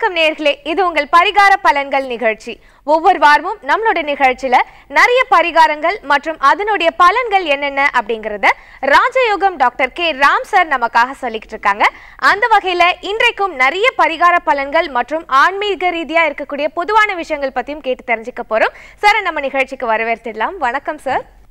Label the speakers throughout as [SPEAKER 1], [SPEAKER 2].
[SPEAKER 1] வணக்கம் நேர்களே இது உங்கள் பரிகார பலன்கள் நிகழ்ச்சி ஒவ்வொரு வாரமும் நம்மளோட நிகழ்ச்சியில நிறைய பரிகாரங்கள் மற்றும் அதனுடைய பலன்கள் என்னென்ன அப்படிங்கறத ராஜயோகம் டாக்டர் கே ராம் சார் நமக்காக சொல்லிக்கிட்டு இருக்காங்க அந்த வகையில இன்றைக்கும் நிறைய பரிகார பலன்கள் மற்றும் ஆன்மீக ரீதியா இருக்கக்கூடிய பொதுவான விஷயங்கள் பத்தியும் கேட்டு தெரிஞ்சுக்க போறோம் சார் நம்ம நிகழ்ச்சிக்கு வரவேற்றிடலாம் வணக்கம் சார்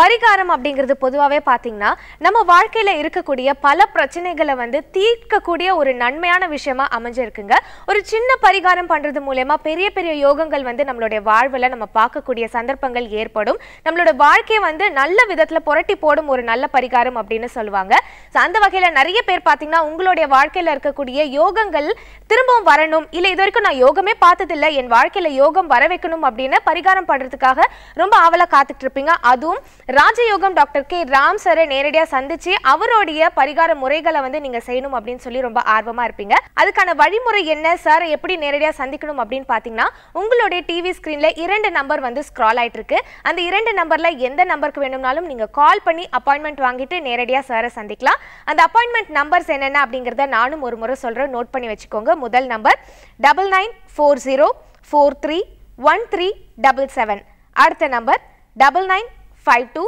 [SPEAKER 1] பரிகாரம் அப்படிங்கிறது பொதுவாகவே பார்த்தீங்கன்னா நம்ம வாழ்க்கையில் இருக்கக்கூடிய பல பிரச்சனைகளை வந்து தீர்க்கக்கூடிய ஒரு நன்மையான விஷயமா அமைஞ்சிருக்குங்க ஒரு சின்ன பரிகாரம் பண்ணுறது மூலயமா பெரிய பெரிய யோகங்கள் வந்து நம்மளுடைய வாழ்வில் நம்ம பார்க்கக்கூடிய சந்தர்ப்பங்கள் ஏற்படும் நம்மளோட வாழ்க்கையை வந்து நல்ல விதத்தில் புரட்டி போடும் ஒரு நல்ல பரிகாரம் அப்படின்னு சொல்லுவாங்க ஸோ அந்த வகையில் நிறைய பேர் பார்த்தீங்கன்னா உங்களுடைய வாழ்க்கையில் இருக்கக்கூடிய யோகங்கள் திரும்பவும் வரணும் இல்லை இது வரைக்கும் நான் யோகமே பார்த்ததில்லை என் வாழ்க்கையில் யோகம் வர வைக்கணும் அப்படின்னு பரிகாரம் பண்ணுறதுக்காக ரொம்ப ஆவலாக காத்துட்டு இருப்பீங்க அதுவும் ராஜயோகம் டாக்டர் கே ராம் சரை நேரடியாக சந்திச்சு அவருடைய பரிகார முறைகளை வந்து நீங்கள் செய்யணும் அப்படின்னு சொல்லி ரொம்ப ஆர்வமாக இருப்பீங்க அதுக்கான வழிமுறை என்ன சார் எப்படி நேரடியாக சந்திக்கணும் அப்படின்னு பார்த்தீங்கன்னா உங்களுடைய டிவி ஸ்க்ரீனில் இரண்டு நம்பர் வந்து ஸ்க்ரால் ஆகிட்டு இருக்கு அந்த இரண்டு நம்பரில் எந்த நம்பருக்கு வேணும்னாலும் நீங்கள் கால் பண்ணி அப்பாயின்மெண்ட் வாங்கிட்டு நேரடியாக சாரை சந்திக்கலாம் அந்த அப்பாயின்மெண்ட் நம்பர்ஸ் என்னென்ன அப்படிங்கிறத நானும் ஒரு முறை சொல்கிறேன் நோட் பண்ணி வச்சுக்கோங்க முதல் number double nine four zero four three one three double seven அடுத்த number double nine five two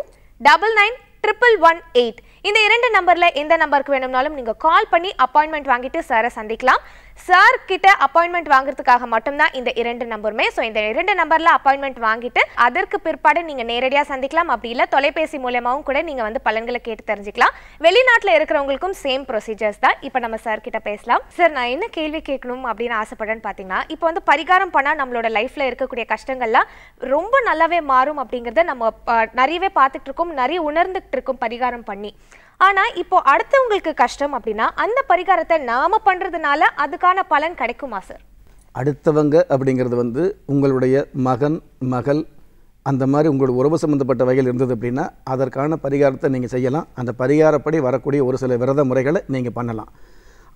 [SPEAKER 1] double nine triple one eight இந்த இரண்டு நம்பரில் எந்த நம்பருக்கு வேணும்னாலும் நீங்கள் கால் பண்ணி அப்பாயின்மெண்ட் வாங்கிட்டு சாரை சந்திக்கலாம் சார் கிட்ட அப்பாயின்மெண்ட் வாங்குறதுக்காக மட்டும்தான் இந்த இரண்டு நம்பருமே ஸோ இந்த இரண்டு நம்பரில் அப்பாயின்மெண்ட் வாங்கிட்டு அதற்கு பிற்பாடு நீங்கள் நேரடியாக சந்திக்கலாம் அப்படி இல்லை தொலைபேசி மூலமாகவும் கூட நீங்கள் வந்து பலன்களை கேட்டு தெரிஞ்சுக்கலாம் வெளிநாட்டில் இருக்கிறவங்களுக்கும் சேம் ப்ரொசீஜர்ஸ் தான் இப்போ நம்ம சார் கிட்ட பேசலாம் சார் நான் என்ன கேள்வி கேட்கணும் அப்படின்னு ஆசைப்படுறேன்னு பார்த்தீங்கன்னா இப்போ வந்து பரிகாரம் பண்ணால் நம்மளோட லைஃப்பில் இருக்கக்கூடிய கஷ்டங்கள்லாம் ரொம்ப நல்லாவே மாறும் அப்படிங்கிறத நம்ம நிறையவே பார்த்துட்டு இருக்கோம் நிறைய உணர்ந்துட்டு இருக்கோம் பரிகாரம் பண்ணி ஆனால் இப்போ அடுத்தவங்களுக்கு கஷ்டம் அப்படின்னா அந்த பரிகாரத்தை நாம் பண்ணுறதுனால அதுக்கான பலன் கிடைக்குமா சார்
[SPEAKER 2] அடுத்தவங்க அப்படிங்கிறது வந்து உங்களுடைய மகன் மகள் அந்த மாதிரி உங்களோட உறவு சம்மந்தப்பட்ட வகையில் இருந்தது அப்படின்னா அதற்கான பரிகாரத்தை நீங்கள் செய்யலாம் அந்த பரிகாரப்படி வரக்கூடிய ஒரு சில விரத முறைகளை நீங்கள் பண்ணலாம்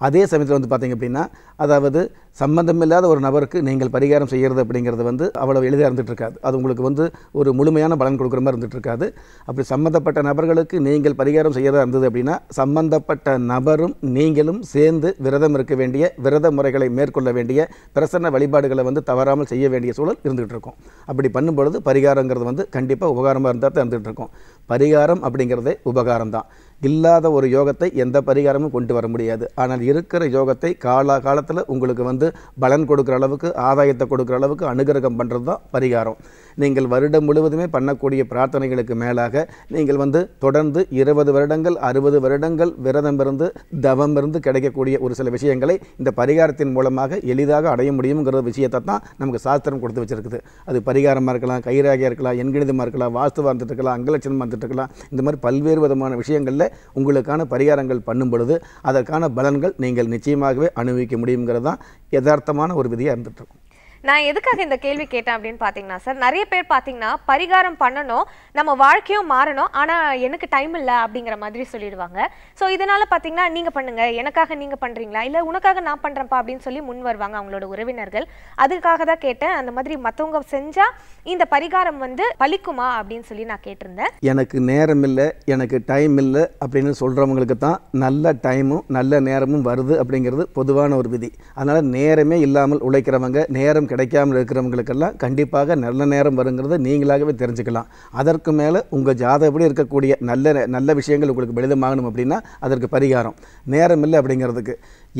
[SPEAKER 2] அதே சமயத்தில் வந்து பார்த்திங்க அப்படின்னா அதாவது சம்பந்தமில்லாத ஒரு நபருக்கு நீங்கள் பரிகாரம் செய்கிறது அப்படிங்கிறது வந்து அவ்வளோ எளிதாக இருந்துகிட்ருக்காது அது உங்களுக்கு வந்து ஒரு முழுமையான பலன் கொடுக்குற மாதிரி இருந்துகிட்ருக்காது அப்படி சம்மந்தப்பட்ட நபர்களுக்கு நீங்கள் பரிகாரம் செய்கிறதா இருந்தது அப்படின்னா சம்மந்தப்பட்ட நபரும் நீங்களும் சேர்ந்து விரதம் இருக்க வேண்டிய விரத முறைகளை மேற்கொள்ள வேண்டிய பிரசன்ன வழிபாடுகளை வந்து தவறாமல் செய்ய வேண்டிய சூழல் இருந்துகிட்டு இருக்கும் அப்படி பண்ணும்பொழுது பரிகாரங்கிறது வந்து கண்டிப்பாக உபகாரமாக இருந்தால் தான் இருந்துகிட்டு இருக்கும் பரிகாரம் அப்படிங்கிறதே உபகாரம் தான் இல்லாத ஒரு யோகத்தை எந்த பரிகாரமும் கொண்டு வர முடியாது ஆனால் இருக்கிற யோகத்தை கால காலத்தில் உங்களுக்கு வந்து பலன் கொடுக்குற அளவுக்கு ஆதாயத்தை கொடுக்குற அளவுக்கு அனுகிரகம் பண்ணுறது தான் பரிகாரம் நீங்கள் வருடம் முழுவதுமே பண்ணக்கூடிய பிரார்த்தனைகளுக்கு மேலாக நீங்கள் வந்து தொடர்ந்து இருபது வருடங்கள் அறுபது வருடங்கள் விரதம் இருந்து தவம் இருந்து கிடைக்கக்கூடிய ஒரு சில விஷயங்களை இந்த பரிகாரத்தின் மூலமாக எளிதாக அடைய முடியுங்கிற விஷயத்தை தான் நமக்கு சாஸ்திரம் கொடுத்து வச்சிருக்குது அது பரிகாரமாக இருக்கலாம் கைராகியாக இருக்கலாம் எண்கணிதமாக இருக்கலாம் வாஸ்துவாக இருந்துட்டு இருக்கலாம் அங்கலட்சணமாக இருந்துட்டு இருக்கலாம் இந்த மாதிரி பல்வேறு விதமான விஷயங்களில் உங்களுக்கான பரிகாரங்கள் பண்ணும் பொழுது அதற்கான பலன்கள் நீங்கள் நிச்சயமாகவே அனுபவிக்க முடியுங்கிறது தான் யதார்த்தமான ஒரு விதியாக இருந்துகிட்ருக்கும்
[SPEAKER 1] நான் எதுக்காக இந்த கேள்வி கேட்டேன் அப்படின்னு பார்த்தீங்கன்னா சார் நிறைய பேர் பார்த்தீங்கன்னா பரிகாரம் பண்ணணும் நம்ம வாழ்க்கையும் மாறணும் ஆனால் எனக்கு டைம் இல்லை அப்படிங்கிற மாதிரி சொல்லிடுவாங்க ஸோ இதனால் பார்த்தீங்கன்னா நீங்கள் பண்ணுங்கள் எனக்காக நீங்கள் பண்ணுறீங்களா இல்லை உனக்காக நான் பண்ணுறேன்ப்பா அப்படின்னு சொல்லி முன் வருவாங்க அவங்களோட உறவினர்கள் அதுக்காக தான் கேட்டேன் அந்த மாதிரி மற்றவங்க செஞ்சால் இந்த பரிகாரம் வந்து பலிக்குமா அப்படின்னு சொல்லி நான் கேட்டிருந்தேன்
[SPEAKER 2] எனக்கு நேரம் இல்லை எனக்கு டைம் இல்லை அப்படின்னு சொல்கிறவங்களுக்கு தான் நல்ல டைமும் நல்ல நேரமும் வருது அப்படிங்கிறது பொதுவான ஒரு விதி அதனால் நேரமே இல்லாமல் உழைக்கிறவங்க நேரம் கிடைக்காமல் இருக்கிறவங்களுக்கெல்லாம் கண்டிப்பாக நல்ல நேரம் வருங்கிறத நீங்களாகவே தெரிஞ்சுக்கலாம் அதற்கு மேலே உங்கள் ஜாதகப்படி இருக்கக்கூடிய நல்ல நல்ல விஷயங்கள் உங்களுக்கு பலிதமாகணும் அப்படின்னா அதற்கு பரிகாரம் நேரம் இல்லை அப்படிங்கிறதுக்கு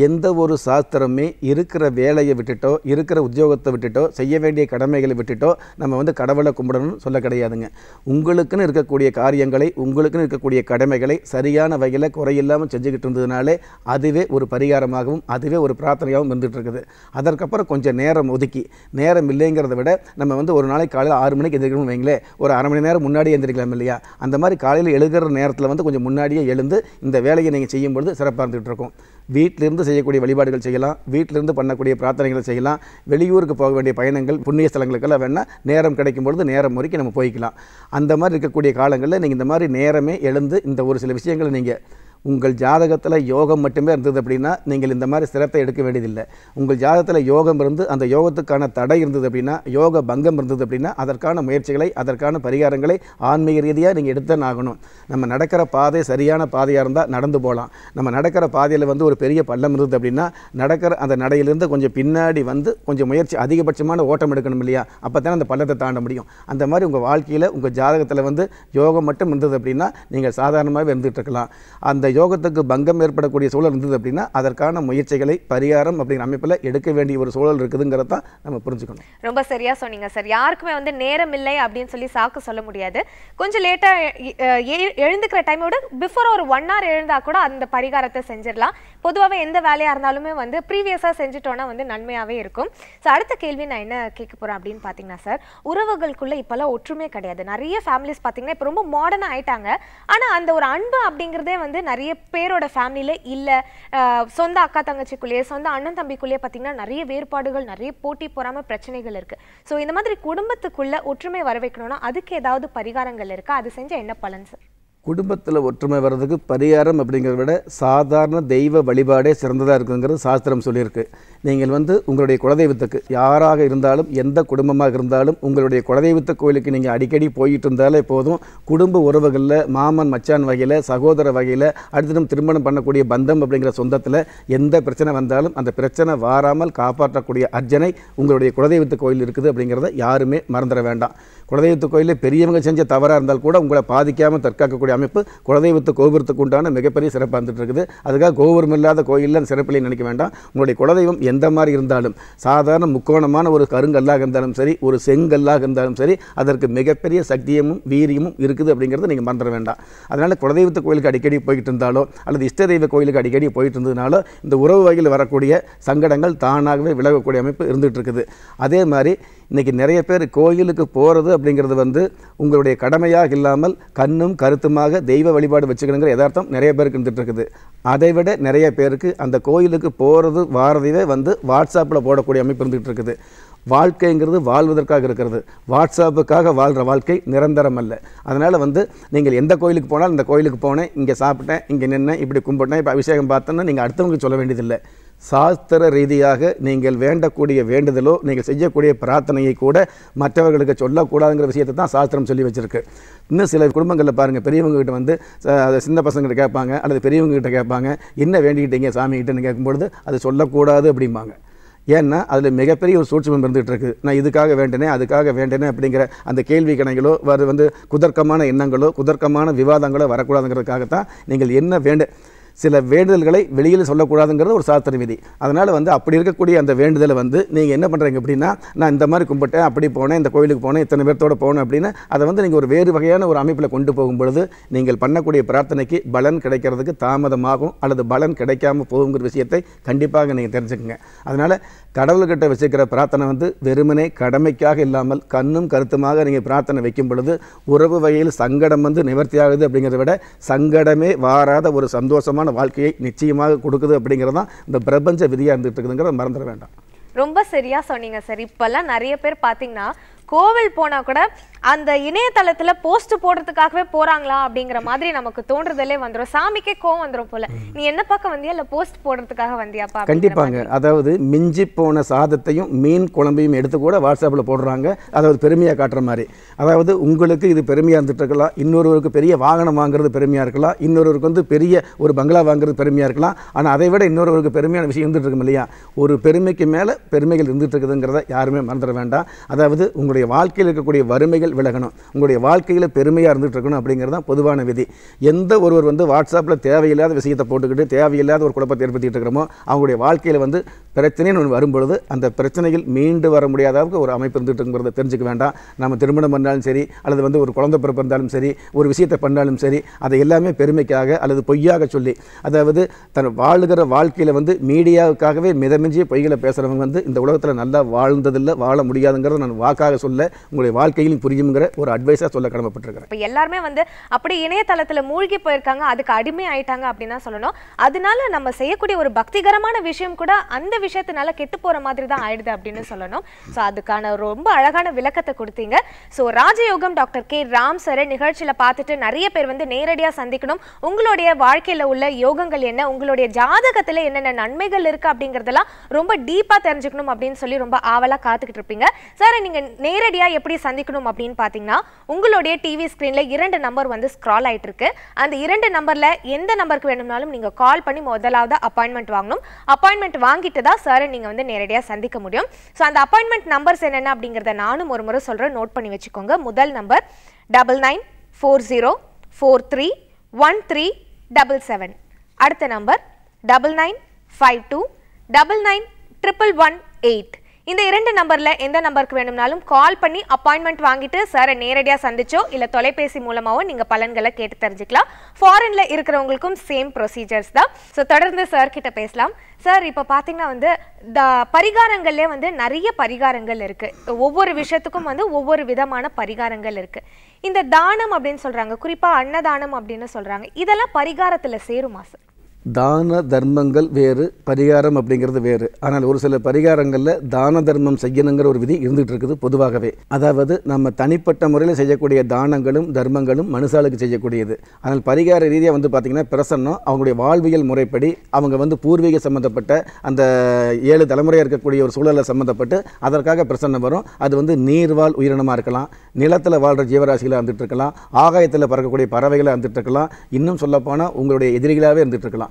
[SPEAKER 2] எந்த ஒரு சாஸ்திரமே இருக்கிற வேலையை விட்டுட்டோ இருக்கிற உத்தியோகத்தை விட்டுட்டோ செய்ய வேண்டிய கடமைகளை விட்டுட்டோ நம்ம வந்து கடவுளை கும்பிடணும்னு சொல்ல கிடையாதுங்க உங்களுக்குன்னு இருக்கக்கூடிய காரியங்களை உங்களுக்குன்னு இருக்கக்கூடிய கடமைகளை சரியான வகையில் குறையில்லாமல் செஞ்சுக்கிட்டு இருந்ததுனாலே அதுவே ஒரு பரிகாரமாகவும் அதுவே ஒரு பிரார்த்தனையாகவும் இருந்துகிட்டு இருக்குது அதற்கப்புறம் கொஞ்சம் நேரம் ஒதுக்கி நேரம் இல்லைங்கிறத விட நம்ம வந்து ஒரு நாளைக்கு காலையில் ஆறு மணிக்கு எந்திரிக்கணும்னு வைங்களேன் ஒரு அரை மணி நேரம் முன்னாடி எந்திரிக்கலாம் இல்லையா அந்த மாதிரி காலையில் எழுகிற நேரத்தில் வந்து கொஞ்சம் முன்னாடியே எழுந்து இந்த வேலையை நீங்கள் செய்யும்பொழுது சிறப்பாக இருந்துகிட்டு இருக்கும் வீட்டிலிருந்து செய்யக்கூடிய வழிபாடுகள் செய்யலாம் வீட்டிலிருந்து பண்ணக்கூடிய பிரார்த்தனைகளை செய்யலாம் வெளியூருக்கு போக வேண்டிய பயணங்கள் புண்ணிய ஸ்தலங்களுக்கெல்லாம் வேணால் நேரம் கிடைக்கும் பொழுது நேரம் வரைக்கும் நம்ம போய்க்கலாம் அந்த மாதிரி இருக்கக்கூடிய காலங்களில் நீங்கள் இந்த மாதிரி நேரமே எழுந்து இந்த ஒரு சில விஷயங்களை நீங்கள் உங்கள் ஜாதகத்தில் யோகம் மட்டுமே இருந்தது அப்படின்னா நீங்கள் இந்த மாதிரி சிரத்தை எடுக்க வேண்டியதில்லை உங்கள் ஜாதகத்தில் யோகம் இருந்து அந்த யோகத்துக்கான தடை இருந்தது அப்படின்னா யோக பங்கம் இருந்தது அப்படின்னா அதற்கான முயற்சிகளை அதற்கான பரிகாரங்களை ஆன்மீக ரீதியாக நீங்கள் எடுத்தான் ஆகணும் நம்ம நடக்கிற பாதை சரியான பாதையாக இருந்தால் நடந்து போகலாம் நம்ம நடக்கிற பாதையில் வந்து ஒரு பெரிய பள்ளம் இருந்தது அப்படின்னா நடக்கிற அந்த நடையிலிருந்து கொஞ்சம் பின்னாடி வந்து கொஞ்சம் முயற்சி அதிகபட்சமான ஓட்டம் எடுக்கணும் இல்லையா அப்போ தானே அந்த பள்ளத்தை தாண்ட முடியும் அந்த மாதிரி உங்கள் வாழ்க்கையில் உங்கள் ஜாதகத்தில் வந்து யோகம் மட்டும் இருந்தது அப்படின்னா நீங்கள் சாதாரணமாகவே இருந்துகிட்டு இருக்கலாம் அந்த யோகத்துக்கு பங்கம் ஏற்படக்கூடிய சூழல் இருந்தது அப்படின்னா அதற்கான முயற்சிகளை பரிகாரம் அப்படிங்கிற அமைப்பில் எடுக்க வேண்டிய ஒரு சூழல் இருக்குதுங்கிறத தான் நம்ம புரிஞ்சுக்கணும்
[SPEAKER 1] ரொம்ப சரியாக சொன்னீங்க சார் யாருக்குமே வந்து நேரம் இல்லை அப்படின்னு சொல்லி சாக்கு சொல்ல முடியாது கொஞ்சம் லேட்டாக எழுந்துக்கிற டைமை விட பிஃபோர் ஒரு ஒன் ஹவர் எழுந்தால் கூட அந்த பரிகாரத்தை செஞ்சிடலாம் பொதுவாகவே எந்த வேலையாக இருந்தாலுமே வந்து ப்ரீவியஸாக செஞ்சுட்டோன்னா வந்து நன்மையாகவே இருக்கும் ஸோ அடுத்த கேள்வி நான் என்ன கேட்க போகிறேன் அப்படின்னு பார்த்தீங்கன்னா சார் உறவுகளுக்குள்ளே இப்போல்லாம் ஒற்றுமே கிடையாது நிறைய ஃபேமிலிஸ் பார்த்தீங்கன்னா இப்போ ரொம்ப மாடர்ன் ஆயிட்டாங்க ஆனால் அந்த ஒரு அன்பு அப்படிங்கிறதே வந்து நிறைய பேரோட ஃபேமிலியில் இல்லை சொந்த அக்கா தங்கச்சிக்குள்ளேயே சொந்த அண்ணன் தம்பிக்குள்ளேயே பார்த்தீங்கன்னா நிறைய வேறுபாடுகள் நிறைய போட்டி போகாமல் பிரச்சனைகள் இருக்குது ஸோ இந்த மாதிரி குடும்பத்துக்குள்ளே ஒற்றுமை வர வைக்கணும்னா அதுக்கு ஏதாவது பரிகாரங்கள் இருக்கா அது செஞ்சால் என்ன பலன் சார்
[SPEAKER 2] குடும்பத்தில் ஒற்றுமை வர்றதுக்கு பரிகாரம் அப்படிங்கிறத விட சாதாரண தெய்வ வழிபாடே சிறந்ததாக இருக்குங்கிறது சாஸ்திரம் சொல்லியிருக்கு நீங்கள் வந்து உங்களுடைய குலதெய்வத்துக்கு யாராக இருந்தாலும் எந்த குடும்பமாக இருந்தாலும் உங்களுடைய குலதெய்வத்த கோயிலுக்கு நீங்கள் அடிக்கடி போயிட்டு இருந்தாலே போதும் குடும்ப உறவுகளில் மாமன் மச்சான் வகையில் சகோதர வகையில் அடுத்திடம் திருமணம் பண்ணக்கூடிய பந்தம் அப்படிங்கிற சொந்தத்தில் எந்த பிரச்சனை வந்தாலும் அந்த பிரச்சனை வாராமல் காப்பாற்றக்கூடிய அர்ஜனை உங்களுடைய குலதெய்வத்து கோயில் இருக்குது அப்படிங்கிறத யாருமே மறந்துட வேண்டாம் குலதெய்வத்து கோயிலில் பெரியவங்க செஞ்ச தவறாக இருந்தால் கூட உங்களை பாதிக்காமல் தற்காக்கக்கூடிய அமைப்பு குலதெய்வத்து கோபுரத்துக்கு உண்டான மிகப்பெரிய சிறப்பாக இருந்துட்டு இருக்குது அதுக்காக கோபுரம் இல்லாத கோயிலில் சிறப்பிலையும் நினைக்க வேண்டாம் உங்களுடைய குலதெய்வம் எந்த மாதிரி இருந்தாலும் சாதாரண முக்கோணமான ஒரு கருங்கல்லாக இருந்தாலும் சரி ஒரு செங்கல்லாக இருந்தாலும் சரி அதற்கு மிகப்பெரிய சக்தியமும் வீரியமும் இருக்குது அப்படிங்கிறத நீங்கள் மறந்துட வேண்டாம் அதனால் குலதெய்வத்து கோயிலுக்கு அடிக்கடி போய்கிட்டு இருந்தாலோ அல்லது இஷ்ட தெய்வ கோயிலுக்கு அடிக்கடி போயிட்டு இருந்ததுனாலோ இந்த உறவு வகையில் வரக்கூடிய சங்கடங்கள் தானாகவே விலகக்கூடிய அமைப்பு இருந்துகிட்டு இருக்குது அதே மாதிரி இன்றைக்கி நிறைய பேர் கோயிலுக்கு போகிறது அப்படிங்கிறது வந்து உங்களுடைய கடமையாக இல்லாமல் கண்ணும் கருத்துமாக தெய்வ வழிபாடு வச்சுக்கணுங்கிற யதார்த்தம் நிறைய பேருக்கு இருந்துகிட்டு இருக்குது அதை விட நிறைய பேருக்கு அந்த கோயிலுக்கு போகிறது வாரதையே வந்து வாட்ஸ்அப்பில் போடக்கூடிய அமைப்பு இருந்துகிட்டு இருக்குது வாழ்க்கைங்கிறது வாழ்வதற்காக இருக்கிறது வாட்ஸ்அப்புக்காக வாழ்கிற வாழ்க்கை நிரந்தரம் அல்ல அதனால் வந்து நீங்கள் எந்த கோயிலுக்கு போனாலும் இந்த கோயிலுக்கு போனேன் இங்கே சாப்பிட்டேன் இங்கே நின்னேன் இப்படி கும்பிட்டேன் இப்போ அபிஷேகம் பார்த்தோன்னா நீங்கள் அடுத்தவங்களுக்கு சொல்ல வேண்டியதில்லை சாஸ்திர ரீதியாக நீங்கள் வேண்டக்கூடிய வேண்டுதலோ நீங்கள் செய்யக்கூடிய பிரார்த்தனையை கூட மற்றவர்களுக்கு சொல்லக்கூடாதுங்கிற விஷயத்தை தான் சாஸ்திரம் சொல்லி வச்சுருக்கு இன்னும் சில குடும்பங்களில் பாருங்கள் பெரியவங்ககிட்ட வந்து சின்ன பசங்கள்கிட்ட கேட்பாங்க அல்லது பெரியவங்ககிட்ட கேட்பாங்க என்ன வேண்டிக்கிட்டீங்க சாமிகிட்டன்னு கேட்கும்பொழுது அது சொல்லக்கூடாது அப்படிம்பாங்க ஏன்னா அதில் மிகப்பெரிய ஒரு சூட்சமம் இருந்துகிட்டு இருக்குது நான் இதுக்காக வேண்டினேன் அதுக்காக வேண்டேனே அப்படிங்கிற அந்த கேள்வி கணைகளோ வந்து குதர்க்கமான எண்ணங்களோ குதர்க்கமான விவாதங்களோ வரக்கூடாதுங்கிறதுக்காகத்தான் நீங்கள் என்ன வேண்ட சில வேண்டுதல்களை வெளியில் சொல்லக்கூடாதுங்கிறது ஒரு சாஸ்திர விதி அதனால் வந்து அப்படி இருக்கக்கூடிய அந்த வேண்டுதலை வந்து நீங்கள் என்ன பண்ணுறீங்க அப்படின்னா நான் இந்த மாதிரி கும்பிட்டேன் அப்படி போனேன் இந்த கோயிலுக்கு போனேன் இத்தனை பேர்த்தோடு போனேன் அப்படின்னு அதை வந்து நீங்கள் ஒரு வேறு வகையான ஒரு அமைப்பில் கொண்டு போகும்பொழுது நீங்கள் பண்ணக்கூடிய பிரார்த்தனைக்கு பலன் கிடைக்கிறதுக்கு தாமதமாகும் அல்லது பலன் கிடைக்காமல் போகுங்கிற விஷயத்தை கண்டிப்பாக நீங்கள் தெரிஞ்சுக்கங்க அதனால் கடவுள்கிட்ட வச்சுக்கிற பிரார்த்தனை வந்து வெறுமனே கடமைக்காக இல்லாமல் கண்ணும் கருத்துமாக நீங்கள் பிரார்த்தனை வைக்கும் பொழுது உறவு வகையில் சங்கடம் வந்து நிவர்த்தியாகுது அப்படிங்கிறத விட சங்கடமே வாராத ஒரு சந்தோஷமான வாழ்க்கையை நிச்சயமாக கொடுக்குது அப்படிங்கிறது தான் இந்த பிரபஞ்ச விதியாக இருந்துகிட்டு இருக்குதுங்கிறத மறந்துட வேண்டாம்
[SPEAKER 1] ரொம்ப சரியாக சொன்னீங்க சார் இப்போல்லாம் நிறைய பேர் பார்த்தீங்கன்னா கோவில் போனால் கூட அந்த இணையதளத்தில் போஸ்ட் போடுறதுக்காகவே போகிறாங்களா அப்படிங்கிற மாதிரி நமக்கு தோன்றுதலே வந்துடும் சாமிக்கே கோவம் வந்துடும் போல நீ என்ன பார்க்க வந்தியா இல்லை போஸ்ட் போடுறதுக்காக வந்தியாப்பா கண்டிப்பாங்க
[SPEAKER 2] அதாவது மிஞ்சி போன சாதத்தையும் மீன் குழம்பையும் எடுத்து கூட வாட்ஸ்அப்பில் போடுறாங்க அதாவது பெருமையாக காட்டுற மாதிரி அதாவது உங்களுக்கு இது பெருமையாக இருந்துட்டு இருக்கலாம் இன்னொருவருக்கு பெரிய வாகனம் வாங்குறது பெருமையாக இருக்கலாம் இன்னொருவருக்கு வந்து பெரிய ஒரு பங்களா வாங்குறது பெருமையாக இருக்கலாம் ஆனால் அதை விட இன்னொருவருக்கு பெருமையான விஷயம் இருந்துட்டு இருக்கும் இல்லையா ஒரு பெருமைக்கு மேலே பெருமைகள் இருந்துட்டு இருக்குதுங்கிறத யாருமே மறந்துட வேண்டாம் அதாவது உங்களுக்கு உங்களுடைய வாழ்க்கையில் இருக்கக்கூடிய வறுமைகள் விலகணும் உங்களுடைய வாழ்க்கையில் பெருமையாக இருந்துகிட்டு இருக்கணும் அப்படிங்கிறது தான் பொதுவான விதி எந்த ஒருவர் வந்து வாட்ஸ்அப்பில் தேவையில்லாத விஷயத்தை போட்டுக்கிட்டு தேவையில்லாத ஒரு குழப்பத்தை ஏற்படுத்திட்டு இருக்கிறோமோ அவங்களுடைய வாழ்க்கையில் வந்து பிரச்சனைன்னு ஒன்று வரும்பொழுது அந்த பிரச்சனையில் மீண்டு வர முடியாத அளவுக்கு ஒரு அமைப்பு இருந்துகிட்டு தெரிஞ்சுக்க வேண்டாம் நம்ம திருமணம் பண்ணாலும் சரி அல்லது வந்து ஒரு குழந்தை பிறப்பு இருந்தாலும் சரி ஒரு விஷயத்தை பண்ணாலும் சரி அதை எல்லாமே பெருமைக்காக அல்லது பொய்யாக சொல்லி அதாவது தன் வாழுகிற வாழ்க்கையில் வந்து மீடியாவுக்காகவே மிதமிஞ்சிய பொய்களை பேசுகிறவங்க வந்து இந்த உலகத்தில் நல்லா வாழ்ந்ததில்லை வாழ முடியாதுங்கிறத நான் வாக்காக சொல்ல உங்களுடைய வாழ்க்கையிலும் புரியுங்கிற ஒரு அட்வைஸாக சொல்ல கடமைப்பட்டிருக்கிறேன்
[SPEAKER 1] இப்போ எல்லாருமே வந்து அப்படி இணையதளத்தில் மூழ்கி போயிருக்காங்க அதுக்கு அடிமை ஆயிட்டாங்க அப்படின்னு சொல்லணும் அதனால நம்ம செய்யக்கூடிய ஒரு பக்திகரமான விஷயம் கூட அந்த விஷயத்தினால கெட்டு போகிற மாதிரி தான் ஆயிடுது அப்படின்னு சொல்லணும் ஸோ அதுக்கான ரொம்ப அழகான விளக்கத்தை கொடுத்தீங்க ஸோ ராஜயோகம் டாக்டர் கே ராம் சார் நிகழ்ச்சியில் பார்த்துட்டு நிறைய பேர் வந்து நேரடியாக சந்திக்கணும் உங்களுடைய வாழ்க்கையில் உள்ள யோகங்கள் என்ன உங்களுடைய ஜாதகத்தில் என்னென்ன நன்மைகள் இருக்குது அப்படிங்கிறதெல்லாம் ரொம்ப டீப்பாக தெரிஞ்சுக்கணும் அப்படின்னு சொல்லி ரொம்ப ஆவலாக காத்துக்கிட்டு இருப்பீங்க சார் நீங்கள் நேரடியாக எப்படி சந்திக்கணும் அப்படின்னு பார்த்தீங்கன்னா உங்களுடைய டிவி ஸ்க்ரீனில் இரண்டு நம்பர் வந்து ஸ்க்ரால் ஆகிட்டு இருக்கு அந்த இரண்டு நம்பரில் எந்த நம்பருக்கு வேணும்னாலும் நீங்கள் கால் பண்ணி முதலாவது அப்பாயின்மெண்ட் வாங்கணும் அப்பாயின்மெண்ட் வாங்கிட்டு தான் சாரை நீங்கள் வந்து நேரடியாக சந்திக்க முடியும் ஸோ அந்த அப்பாயின்மெண்ட் நம்பர்ஸ் என்னென்ன அப்படிங்கிறத நானும் ஒரு முறை சொல்கிறேன் நோட் பண்ணி வச்சுக்கோங்க முதல் number double nine four zero four three one three double seven அடுத்த number double nine five two double nine triple one eight இந்த இரண்டு நம்பரில் எந்த நம்பருக்கு வேணும்னாலும் கால் பண்ணி அப்பாயின்மெண்ட் வாங்கிட்டு சாரை நேரடியாக சந்திச்சோ இல்லை தொலைபேசி மூலமாகவோ நீங்கள் பலன்களை கேட்டு தெரிஞ்சுக்கலாம் ஃபாரினில் இருக்கிறவங்களுக்கும் சேம் ப்ரொசீஜர்ஸ் தான் ஸோ தொடர்ந்து கிட்ட பேசலாம் சார் இப்போ பார்த்தீங்கன்னா வந்து த பரிகாரங்கள்லேயே வந்து நிறைய பரிகாரங்கள் இருக்குது ஒவ்வொரு விஷயத்துக்கும் வந்து ஒவ்வொரு விதமான பரிகாரங்கள் இருக்குது இந்த தானம் அப்படின்னு சொல்கிறாங்க குறிப்பாக அன்னதானம் அப்படின்னு சொல்கிறாங்க இதெல்லாம் பரிகாரத்தில் சேருமா சார்
[SPEAKER 2] தான தர்மங்கள் வேறு பரிகாரம் அப்படிங்கிறது வேறு ஆனால் ஒரு சில பரிகாரங்களில் தான தர்மம் செய்யணுங்கிற ஒரு விதி இருந்துகிட்டு இருக்குது பொதுவாகவே அதாவது நம்ம தனிப்பட்ட முறையில் செய்யக்கூடிய தானங்களும் தர்மங்களும் மனுஷாளுக்கு செய்யக்கூடியது ஆனால் பரிகார ரீதியாக வந்து பார்த்திங்கன்னா பிரசன்னம் அவங்களுடைய வாழ்வியல் முறைப்படி அவங்க வந்து பூர்வீக சம்மந்தப்பட்ட அந்த ஏழு தலைமுறையாக இருக்கக்கூடிய ஒரு சூழலில் சம்மந்தப்பட்டு அதற்காக பிரசன்னம் வரும் அது வந்து நீர்வாழ் உயிரினமாக இருக்கலாம் நிலத்தில் வாழ்கிற ஜீவராசிகளாக இருந்துகிட்டு இருக்கலாம் ஆகாயத்தில் பறக்கக்கூடிய பறவைகளாக இருந்துகிட்டு இருக்கலாம் இன்னும் சொல்லப்போனால் உங்களுடைய எதிரிகளாகவே இருந்துகிட்டு இருக்கலாம்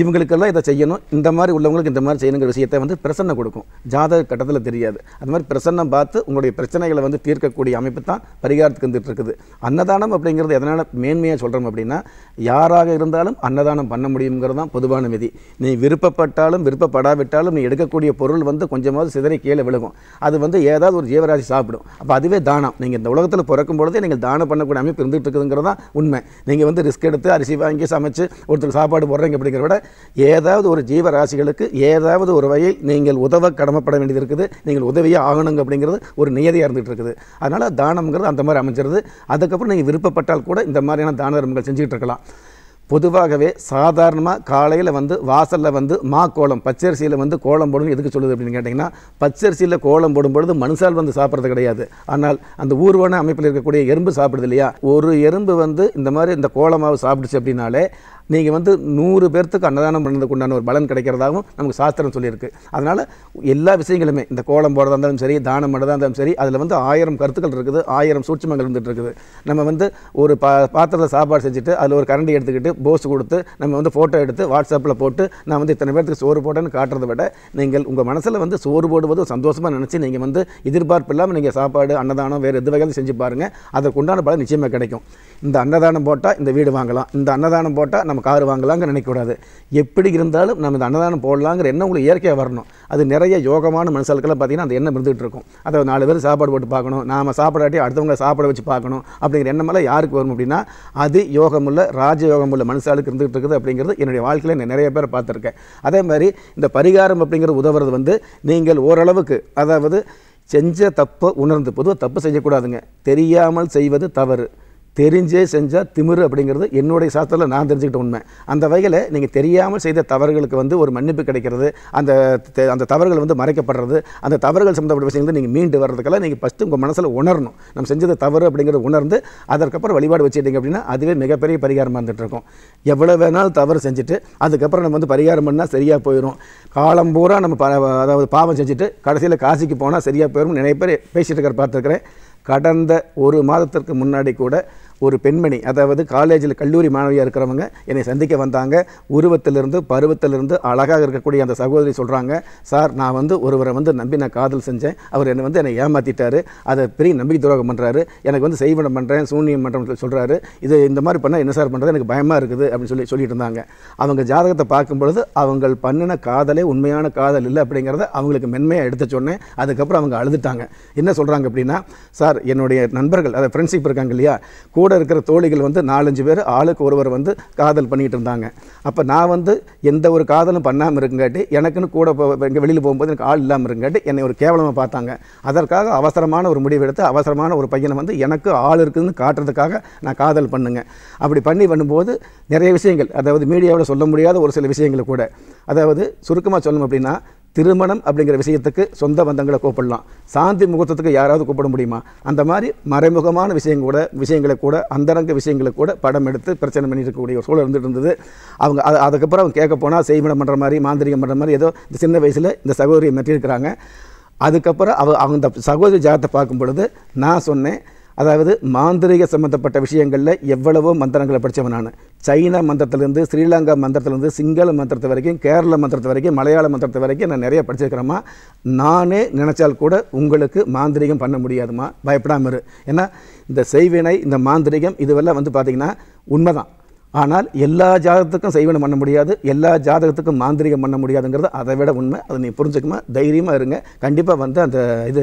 [SPEAKER 2] இவங்களுக்கெல்லாம் இதை செய்யணும் இந்த மாதிரி உள்ளவங்களுக்கு இந்த மாதிரி செய்யணுங்கிற விஷயத்தை வந்து பிரசன்னம் கொடுக்கும் ஜாதக கட்டத்தில் தெரியாது அது மாதிரி பிரசன்னம் பார்த்து உங்களுடைய பிரச்சனைகளை வந்து தீர்க்கக்கூடிய அமைப்பு தான் பரிகாரத்துக்கு வந்துட்டு இருக்குது அன்னதானம் அப்படிங்கிறது எதனால் மேன்மையாக சொல்கிறோம் அப்படின்னா யாராக இருந்தாலும் அன்னதானம் பண்ண முடியுங்கிறது தான் பொதுவான விதி நீ விருப்பப்பட்டாலும் விருப்பப்படாவிட்டாலும் நீ எடுக்கக்கூடிய பொருள் வந்து கொஞ்சமாவது சிதறி கீழே விழுகும் அது வந்து ஏதாவது ஒரு ஜீவராசி சாப்பிடும் அப்போ அதுவே தானம் நீங்கள் இந்த உலகத்தில் பிறக்கும் பொழுதே நீங்கள் தானம் பண்ணக்கூடிய அமைப்பு இருந்துகிட்டு இருக்குதுங்கிறது தான் உண்மை நீங்கள் வந்து ரிஸ்க் எடுத்து அரிசி வாங்கி சமைச்சு ஒருத்தர் சாப்பாடு போடுறீங்க அப்படிங்கிற விட ஏதாவது ஒரு ஜீவராசிகளுக்கு ஏதாவது ஒரு வகையில் நீங்கள் உதவ கடமைப்பட வேண்டியது இருக்குது நீங்கள் உதவியே ஆகணுங்க அப்படிங்கிறது ஒரு நியதியாக இருந்துகிட்டு இருக்குது அதனால் தானம்ங்கிறது அந்த மாதிரி அமைஞ்சிருது அதுக்கப்புறம் நீங்கள் விருப்பப்பட்டால் கூட இந்த மாதிரியான தான தர்மங்கள் செஞ்சுக்கிட்டு இருக்கலாம் பொதுவாகவே சாதாரணமாக காலையில் வந்து வாசலில் வந்து மா கோலம் பச்சரிசியில் வந்து கோலம் போடணும் எதுக்கு சொல்லுது அப்படின்னு கேட்டிங்கன்னா பச்சரிசியில் கோலம் போடும்பொழுது மனுஷால் வந்து சாப்பிட்றது கிடையாது ஆனால் அந்த ஊர்வன அமைப்பில் இருக்கக்கூடிய எறும்பு சாப்பிடுது இல்லையா ஒரு எறும்பு வந்து இந்த மாதிரி இந்த கோலமாவு சாப்பிடுச்சு அப்படின்னாலே நீங்கள் வந்து நூறு பேர்த்துக்கு அன்னதானம் பண்ணதுக்கு உண்டான ஒரு பலன் கிடைக்கிறதாகவும் நமக்கு சாஸ்திரம் சொல்லியிருக்கு அதனால் எல்லா விஷயங்களுமே இந்த கோலம் போடுறதா இருந்தாலும் சரி தானம் பண்ணுறதா இருந்தாலும் சரி அதில் வந்து ஆயிரம் கருத்துக்கள் இருக்குது ஆயிரம் சூட்சமங்கள் இருந்துகிட்டு இருக்குது நம்ம வந்து ஒரு பா பாத்திரத்தை சாப்பாடு செஞ்சுட்டு அதில் ஒரு கரண்டி எடுத்துக்கிட்டு போஸ் கொடுத்து நம்ம வந்து ஃபோட்டோ எடுத்து வாட்ஸ்அப்பில் போட்டு நான் வந்து இத்தனை பேர்த்துக்கு சோறு போட்டேன்னு காட்டுறதை விட நீங்கள் உங்கள் மனசில் வந்து சோறு போடுவது சந்தோஷமாக நினச்சி நீங்கள் வந்து எதிர்பார்ப்பு இல்லாமல் நீங்கள் சாப்பாடு அன்னதானம் வேறு எது வகையிலும் செஞ்சு பாருங்கள் அதற்கு உண்டான பலன் நிச்சயமாக கிடைக்கும் இந்த அன்னதானம் போட்டால் இந்த வீடு வாங்கலாம் இந்த அன்னதானம் போட்டால் நம்ம கார் வாங்கலாம்னு நினைக்கக்கூடாது எப்படி இருந்தாலும் நம்ம இந்த அன்னதானம் போடலாங்கிற எண்ணம் உங்களுக்கு இயற்கையாக வரணும் அது நிறைய யோகமான மனுஷாளுக்கெல்லாம் பார்த்திங்கன்னா அந்த எண்ணம் இருந்துகிட்டு இருக்கும் அதை நாலு பேர் சாப்பாடு போட்டு பார்க்கணும் நாம் சாப்பிடாட்டி அடுத்தவங்க சாப்பிட வச்சு பார்க்கணும் அப்படிங்கிற எண்ணமெல்லாம் யாருக்கு வரும் அப்படின்னா அது யோகமுள்ள ராஜயோகமுள்ள மனுஷாளுக்கு இருந்துகிட்டு இருக்குது அப்படிங்கிறது என்னுடைய வாழ்க்கையில் நான் நிறைய பேர் பார்த்துருக்கேன் அதே மாதிரி இந்த பரிகாரம் அப்படிங்கிறது உதவுறது வந்து நீங்கள் ஓரளவுக்கு அதாவது செஞ்ச தப்பை உணர்ந்து பொதுவாக தப்பு செய்யக்கூடாதுங்க தெரியாமல் செய்வது தவறு தெரிஞ்சே செஞ்சால் திமிரு அப்படிங்கிறது என்னுடைய சாஸ்திரத்தில் நான் தெரிஞ்சுக்கிட்ட உண்மை அந்த வகையில் நீங்கள் தெரியாமல் செய்த தவறுகளுக்கு வந்து ஒரு மன்னிப்பு கிடைக்கிறது அந்த அந்த தவறுகள் வந்து மறைக்கப்படுறது அந்த தவறுகள் சம்மந்தப்பட்ட விஷயங்கள் நீங்கள் மீண்டு வர்றதுக்கெல்லாம் நீங்கள் ஃபஸ்ட்டு உங்கள் மனசில் உணரணும் நம்ம செஞ்சது தவறு அப்படிங்கிறத உணர்ந்து அதற்கப்புறம் வழிபாடு வச்சுட்டீங்க அப்படின்னா அதுவே மிகப்பெரிய பரிகாரமாக இருந்துகிட்டு இருக்கும் எவ்வளோ வேணாலும் தவறு செஞ்சுட்டு அதுக்கப்புறம் நம்ம வந்து பரிகாரம் பண்ணால் சரியாக போயிடும் காலம் பூரா நம்ம அதாவது பாவம் செஞ்சுட்டு கடைசியில் காசிக்கு போனால் சரியாக போயிடும் நிறைய பேர் பேசிகிட்டு இருக்கிற பார்த்துருக்குறேன் கடந்த ஒரு மாதத்திற்கு முன்னாடி கூட ஒரு பெண்மணி அதாவது காலேஜில் கல்லூரி மாணவியாக இருக்கிறவங்க என்னை சந்திக்க வந்தாங்க உருவத்திலிருந்து பருவத்திலிருந்து அழகாக இருக்கக்கூடிய அந்த சகோதரி சொல்கிறாங்க சார் நான் வந்து ஒருவரை வந்து நம்பி நான் காதல் செஞ்சேன் அவர் என்னை வந்து என்னை ஏமாற்றிட்டார் அதை பெரிய நம்பிக்கை துரோகம் பண்ணுறாரு எனக்கு வந்து செய்வனம் பண்ணுறேன் சூன்யம் பண்ணுறேன் சொல்கிறாரு இது இந்த மாதிரி பண்ணால் என்ன சார் பண்ணுறது எனக்கு பயமாக இருக்குது அப்படின்னு சொல்லி சொல்லிட்டு இருந்தாங்க அவங்க ஜாதகத்தை பார்க்கும்பொழுது அவங்க பண்ணின காதலே உண்மையான காதல் இல்லை அப்படிங்கிறத அவங்களுக்கு மென்மையாக எடுத்து சொன்னேன் அதுக்கப்புறம் அவங்க அழுதுட்டாங்க என்ன சொல்கிறாங்க அப்படின்னா சார் என்னுடைய நண்பர்கள் அதை ஃப்ரெண்ட்ஷிப் இருக்காங்க இல்லையா கூட கூட இருக்கிற தோழிகள் வந்து நாலஞ்சு பேர் ஆளுக்கு ஒருவர் வந்து காதல் பண்ணிகிட்டு இருந்தாங்க அப்போ நான் வந்து எந்த ஒரு காதலும் பண்ணாமல் இருக்குங்காட்டி எனக்குன்னு கூட இங்கே வெளியில் போகும்போது எனக்கு ஆள் இல்லாமல் இருக்குங்காட்டி என்னை ஒரு கேவலமாக பார்த்தாங்க அதற்காக அவசரமான ஒரு முடிவு எடுத்து அவசரமான ஒரு பையனை வந்து எனக்கு ஆள் இருக்குதுன்னு காட்டுறதுக்காக நான் காதல் பண்ணுங்க அப்படி பண்ணி பண்ணும்போது நிறைய விஷயங்கள் அதாவது மீடியாவில் சொல்ல முடியாத ஒரு சில விஷயங்களை கூட அதாவது சுருக்கமாக சொல்லணும் அப்படின்னா திருமணம் அப்படிங்கிற விஷயத்துக்கு சொந்த பந்தங்களை கூப்பிடலாம் சாந்தி முகூர்த்தத்துக்கு யாராவது கூப்பிட முடியுமா அந்த மாதிரி மறைமுகமான விஷயம் கூட விஷயங்களை கூட அந்தரங்க விஷயங்களை கூட படம் எடுத்து பிரச்சனை பண்ணிட்டு ஒரு சூழல் இருந்துட்டு இருந்தது அவங்க அது அதுக்கப்புறம் அவங்க கேட்க போனால் செய்மனம் பண்ணுற மாதிரி மாந்திரிகம் பண்ணுற மாதிரி ஏதோ இந்த சின்ன வயசில் இந்த சகோதரியை மெட்டியிருக்கிறாங்க அதுக்கப்புறம் அவ அவங்க அந்த சகோதரி ஜாதத்தை பார்க்கும் பொழுது நான் சொன்னேன் அதாவது மாந்திரிக சம்மந்தப்பட்ட விஷயங்களில் எவ்வளவோ மந்திரங்களை படித்தவன் நான் சைன மந்திரத்திலேருந்து ஸ்ரீலங்கா மந்திரத்திலேருந்து சிங்கள மந்திரத்தை வரைக்கும் கேரள மந்திரத்து வரைக்கும் மலையாள மந்திரத்து வரைக்கும் நான் நிறைய படிச்சிருக்கிறேம்மா நானே நினச்சால் கூட உங்களுக்கு மாந்திரிகம் பண்ண முடியாதுமா பயப்படாமல் இரு ஏன்னா இந்த செய்வினை இந்த மாந்திரிகம் இதுவெல்லாம் வந்து பார்த்திங்கன்னா உண்மைதான் ஆனால் எல்லா ஜாதகத்துக்கும் செய்வனம் பண்ண முடியாது எல்லா ஜாதகத்துக்கும் மாந்திரிகம் பண்ண முடியாதுங்கிறது அதை விட உண்மை அதை நீ புரிஞ்சுக்குமா தைரியமாக இருங்க கண்டிப்பாக வந்து அந்த இது